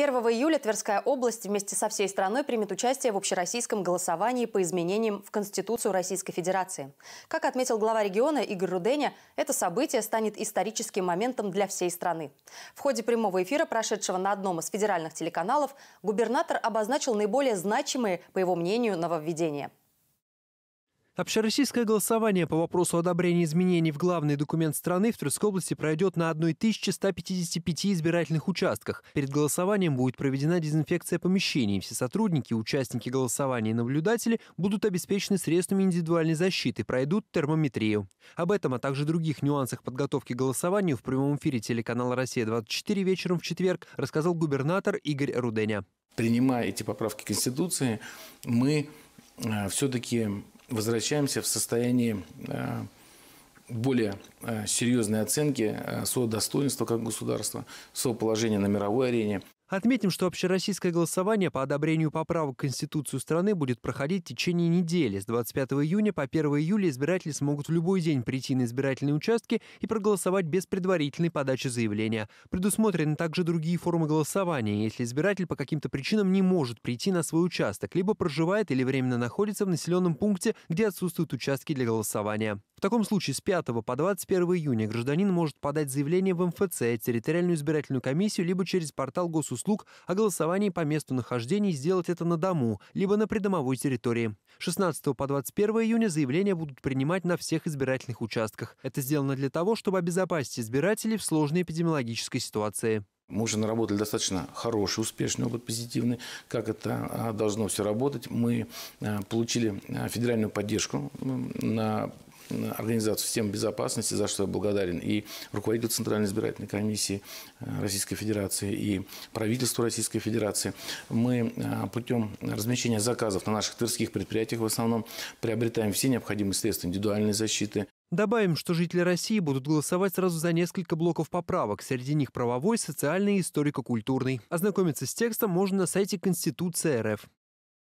1 июля Тверская область вместе со всей страной примет участие в общероссийском голосовании по изменениям в Конституцию Российской Федерации. Как отметил глава региона Игорь Руденя, это событие станет историческим моментом для всей страны. В ходе прямого эфира, прошедшего на одном из федеральных телеканалов, губернатор обозначил наиболее значимые, по его мнению, нововведения – Общероссийское голосование по вопросу одобрения изменений в главный документ страны в Тверской области пройдет на 1155 избирательных участках. Перед голосованием будет проведена дезинфекция помещений. Все сотрудники, участники голосования и наблюдатели будут обеспечены средствами индивидуальной защиты, пройдут термометрию. Об этом, а также других нюансах подготовки к голосованию в прямом эфире телеканала «Россия-24» вечером в четверг рассказал губернатор Игорь Руденя. Принимая эти поправки Конституции, мы э, все-таки возвращаемся в состояние э, более э, серьезной оценки э, своего достоинства как государства, своего положения на мировой арене. Отметим, что общероссийское голосование по одобрению поправок к Конституцию страны будет проходить в течение недели. С 25 июня по 1 июля избиратели смогут в любой день прийти на избирательные участки и проголосовать без предварительной подачи заявления. Предусмотрены также другие формы голосования, если избиратель по каким-то причинам не может прийти на свой участок, либо проживает или временно находится в населенном пункте, где отсутствуют участки для голосования. В таком случае с 5 по 21 июня гражданин может подать заявление в МФЦ, территориальную избирательную комиссию, либо через портал госуслуг услуг о голосовании по месту нахождения сделать это на дому, либо на придомовой территории. 16 по 21 июня заявления будут принимать на всех избирательных участках. Это сделано для того, чтобы обезопасить избирателей в сложной эпидемиологической ситуации. Мы уже наработали достаточно хороший, успешный опыт, позитивный. Как это а, должно все работать? Мы а, получили а, федеральную поддержку на организацию системы безопасности, за что я благодарен и руководителю Центральной избирательной комиссии э, Российской Федерации и правительству Российской Федерации. Мы э, путем размещения заказов на наших тверских предприятиях в основном приобретаем все необходимые средства индивидуальной защиты, Добавим, что жители России будут голосовать сразу за несколько блоков поправок, среди них правовой, социальный и историко-культурный. Ознакомиться с текстом можно на сайте Конституция РФ.